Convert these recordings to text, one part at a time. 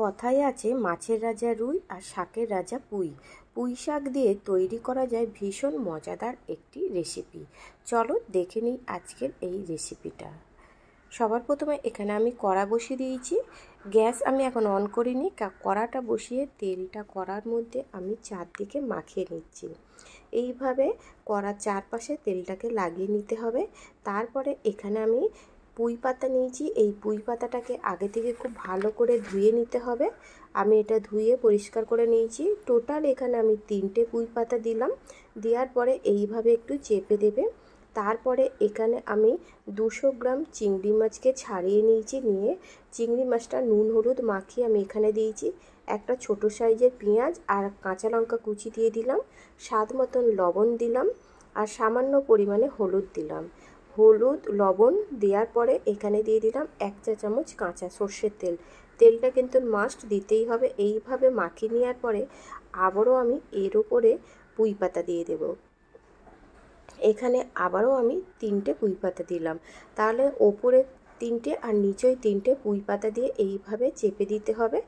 কথায় আছে মাছের রাজা রুই আর শাকের রাজা পুঁই পুঁই শাক দিয়ে তৈরি করা যায় ভীষণ মজাদার একটি রেসিপি চলো দেখে নিই আজকের এই রেসিপিটা সবার প্রথমে এখানে আমি কড়া বসিয়ে দিয়েছি গ্যাস আমি এখন অন করিনি কড়াটা বসিয়ে তেলটা কড়ার মধ্যে আমি চারদিকে মাখিয়ে নিচ্ছি এইভাবে কড়ার চারপাশে তেলটাকে লাগিয়ে নিতে হবে তারপরে এখানে আমি পুঁই পাতা নিয়েছি এই পুঁই পাতাটাকে আগে থেকে খুব ভালো করে ধুয়ে নিতে হবে আমি এটা ধুয়ে পরিষ্কার করে নিয়েছি টোটাল এখানে আমি তিনটে পুঁই পাতা দিলাম দেওয়ার পরে এইভাবে একটু চেপে দেবে তারপরে এখানে আমি দুশো গ্রাম চিংড়ি মাছকে ছাড়িয়ে নিয়েছি নিয়ে চিংড়ি মাছটা নুন হলুদ মাখিয়ে আমি এখানে দিয়েছি একটা ছোট সাইজের পেঁয়াজ আর কাঁচা লঙ্কা কুচি দিয়ে দিলাম স্বাদ মতন লবণ দিলাম আর সামান্য পরিমাণে হলুদ দিলাম হলুদ লবণ দেওয়ার পরে এখানে দিয়ে দিলাম এক চা চামচ কাঁচা সর্ষের তেল তেলটা কিন্তু মাস্ট দিতেই হবে এইভাবে মাখিয়ে নেওয়ার পরে আবারও আমি এর ওপরে পুঁই পাতা দিয়ে দেব এখানে আবারও আমি তিনটে পুঁই পাতা দিলাম তাহলে ওপরে তিনটে আর নিচেই তিনটে পুঁই পাতা দিয়ে এইভাবে চেপে দিতে হবে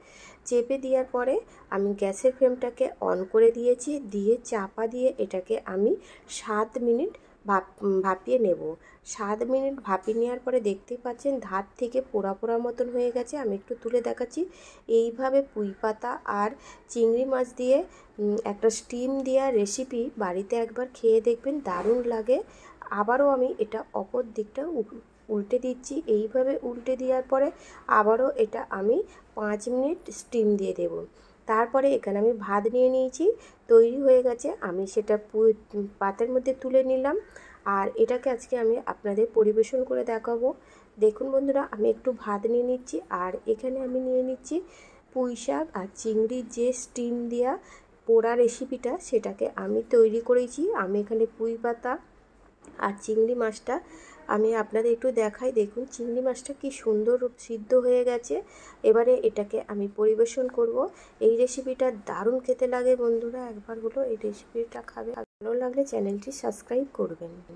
চেপে দেওয়ার পরে আমি গ্যাসের ফ্লেমটাকে অন করে দিয়েছি দিয়ে চাপা দিয়ে এটাকে আমি সাত মিনিট ভাপ ভাপিয়ে নেব সাত মিনিট ভাপিয়ে নেওয়ার পরে দেখতে পাচ্ছেন ধার থেকে পোড়া পোড়া মতন হয়ে গেছে আমি একটু তুলে দেখাচ্ছি এইভাবে পুঁই পাতা আর চিংড়ি মাছ দিয়ে একটা স্টিম দেওয়া রেসিপি বাড়িতে একবার খেয়ে দেখবেন দারুণ লাগে আবারও আমি এটা অপর দিকটা উল্টে দিচ্ছি এইভাবে উল্টে দেওয়ার পরে আবারও এটা আমি পাঁচ মিনিট স্টিম দিয়ে দেবো তারপরে এখানে আমি ভাত নিয়ে নিয়েছি তৈরি হয়ে গেছে আমি সেটা পাতের মধ্যে তুলে নিলাম আর এটাকে আজকে আমি আপনাদের পরিবেশন করে দেখাবো দেখুন বন্ধুরা আমি একটু ভাত নিয়ে নিচ্ছি আর এখানে আমি নিয়ে নিচ্ছি পুঁই শাক আর চিংড়ির যে স্টিম দেওয়া পোড়া রেসিপিটা সেটাকে আমি তৈরি করেছি আমি এখানে পুঁই পাতা আর চিংড়ি মাছটা আমি আপনাদের একটু দেখাই দেখুন চিংড়ি মাছটা কি সুন্দর সিদ্ধ হয়ে গেছে এবারে এটাকে আমি পরিবেশন করব এই রেসিপিটা দারুণ খেতে লাগে বন্ধুরা একবার হলো এই রেসিপিটা খাবে ভালো লাগলে চ্যানেলটি সাবস্ক্রাইব করবেন